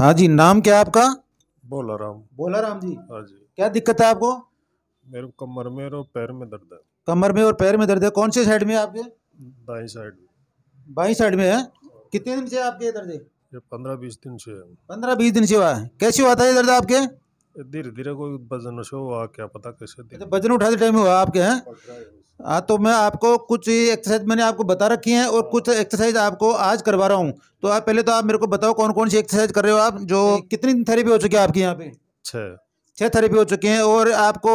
हाँ जी नाम क्या है आपका बोला राम बोला राम जी हाँ जी क्या दिक्कत है आपको मेरे कमर में और पैर में दर्द है कमर में और पैर में दर्द है कौन से साइड में आपके बाई साइड में बाई साइड में है कितने दिन से आपके दर्द है पंद्रह बीस दिन से पंद्रह बीस दिन से हुआ है कैसे हुआ था ये दर्द आपके धीरे धीरे कोई वजन से हुआ क्या पता कैसे तो वजन उठाते टाइम हुआ आपके हैं हाँ तो मैं आपको कुछ एक्सरसाइज मैंने आपको बता रखी हैं और कुछ एक्सरसाइज आपको आज करवा रहा हूँ तो आप पहले तो आप मेरे को बताओ कौन कौन सी एक्सरसाइज कर रहे हो आप जो कितनी थेरेपी हो चुकी है आपकी यहाँ पे छः छः थेरेपी हो चुकी हैं और आपको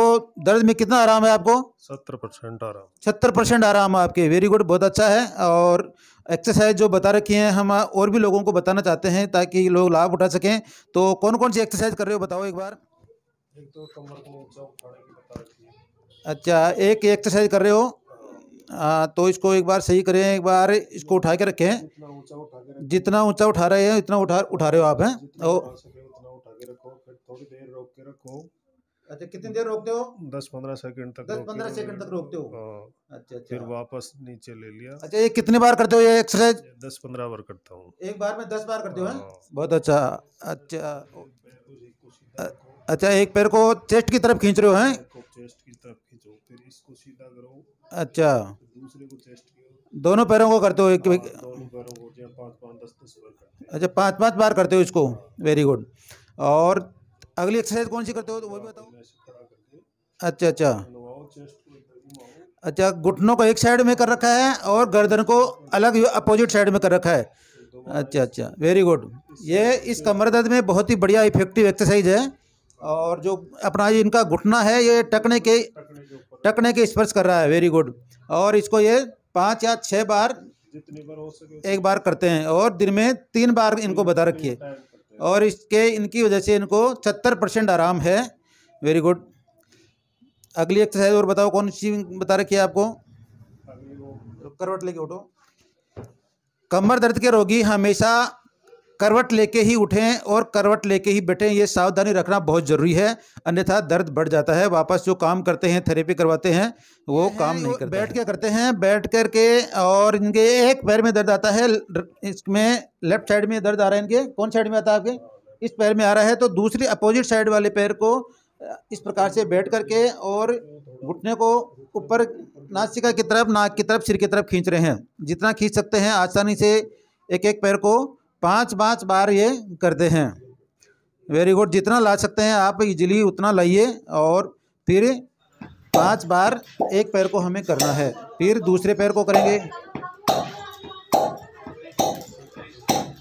दर्द में कितना आराम है आपको सत्तर परसेंट आराम सत्तर परसेंट आराम है आपके वेरी गुड बहुत अच्छा है और एक्सरसाइज जो बता रखी है हम और भी लोगों को बताना चाहते हैं ताकि लोग लाभ उठा सकें तो कौन कौन सी एक्सरसाइज कर रहे हो बताओ एक बार एक तो कमर को ऊंचा उठाने की बता रखी है अच्छा एक एक्सरसाइज कर रहे हो आ, तो इसको एक बार सही करें एक बार इसको उठा के रखें जितना ऊंचा उठा रहे हैं उतना उठा उठा रहे हो आप हैं और अच्छा कितनी देर रोकते हो दस पंद्रह सेकंड तक दस पंद्रह सेकंड तक रोकते हो अच्छा अच्छा फिर अच्छा। वापस नीचे ले लिया अच्छा ये कितने बार करते हो ये एक्सरसाइज दस पंद्रह बार करता हूँ एक बार में दस बार करते हो हाँ। बहुत अच्छा अच्छा अच्छा एक पैर को चेस्ट की तरफ खींच रहे हो हैं चेस्ट की तरफ इसको सीधा करो अच्छा दूसरे को चेस्ट दोनों पैरों को करते हो एक हाँ, अच्छा पांच पांच बार करते हो इसको वेरी गुड और अगली एक्सरसाइज कौन सी करते हो तो वो भी बताओ अच्छा अच्छा अच्छा घुटनों को एक साइड में कर रखा है और गर्दन को अलग अपोजिट साइड में कर रखा है अच्छा अच्छा वेरी गुड ये इस कमर दर्द में बहुत ही बढ़िया इफेक्टिव एक्सरसाइज है और जो अपना ये इनका घुटना है ये टकने के टकने के स्पर्श कर रहा है वेरी गुड और इसको ये पाँच या छः बार जितनी बार हो सके एक बार करते हैं और दिन में तीन बार इनको बता रखिए और इसके इनकी वजह से इनको सत्तर परसेंट आराम है वेरी गुड अगली एक्सरसाइज और बताओ कौन सी बता रखी है आपको तो करवट लेके उठो कमर दर्द के रोगी हमेशा करवट लेके ही उठें और करवट लेके ही बैठें ये सावधानी रखना बहुत ज़रूरी है अन्यथा दर्द बढ़ जाता है वापस जो काम करते हैं थेरेपी करवाते हैं वो काम नहीं करते बैठ के करते हैं बैठ करके और इनके एक पैर में दर्द आता है इसमें लेफ्ट साइड में दर्द आ रहा है इनके कौन साइड में आता है आपके इस पैर में आ रहा है तो दूसरी अपोजिट साइड वाले पैर को इस प्रकार से बैठ करके और घुटने को ऊपर नासिका की तरफ नाक की तरफ सिर की तरफ खींच रहे हैं जितना खींच सकते हैं आसानी से एक एक पैर को पाँच पाँच बार ये करते हैं वेरी गुड जितना ला सकते हैं आप इजिली उतना लाइए और फिर पांच बार एक पैर को हमें करना है फिर दूसरे पैर को करेंगे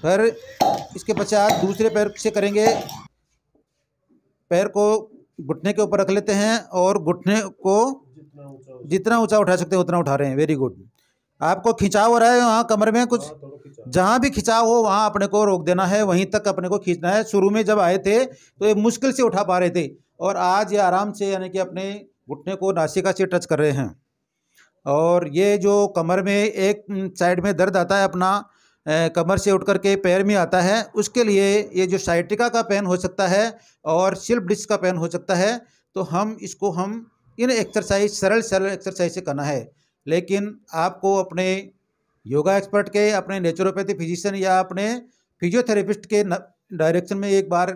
फिर इसके पश्चात दूसरे पैर से करेंगे पैर को घुटने के ऊपर रख लेते हैं और घुटने को जितना ऊंचा उठा सकते हैं उतना उठा रहे हैं वेरी गुड आपको खिंचाव हो रहा है वहाँ कमर में कुछ जहाँ भी खिंचाव हो वहाँ अपने को रोक देना है वहीं तक अपने को खींचना है शुरू में जब आए थे तो ये मुश्किल से उठा पा रहे थे और आज ये आराम से यानी कि अपने घुटने को नासिका से टच कर रहे हैं और ये जो कमर में एक साइड में दर्द आता है अपना कमर से उठ करके पैर में आता है उसके लिए ये जो साइटिका का पेन हो सकता है और सिल्प डिस्क का पेन हो सकता है तो हम इसको हम इन एक्सरसाइज सरल सरल एक्सरसाइज से करना है लेकिन आपको अपने योगा एक्सपर्ट के अपने नेचुरोपैथी फिजिशियन या अपने फिजियोथेरेपिस्ट के डायरेक्शन में एक बार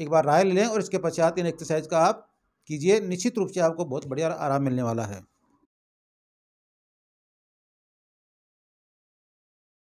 एक बार राय ले लें और इसके पश्चात इन एक्सरसाइज का आप कीजिए निश्चित रूप से आपको बहुत बढ़िया आराम मिलने वाला है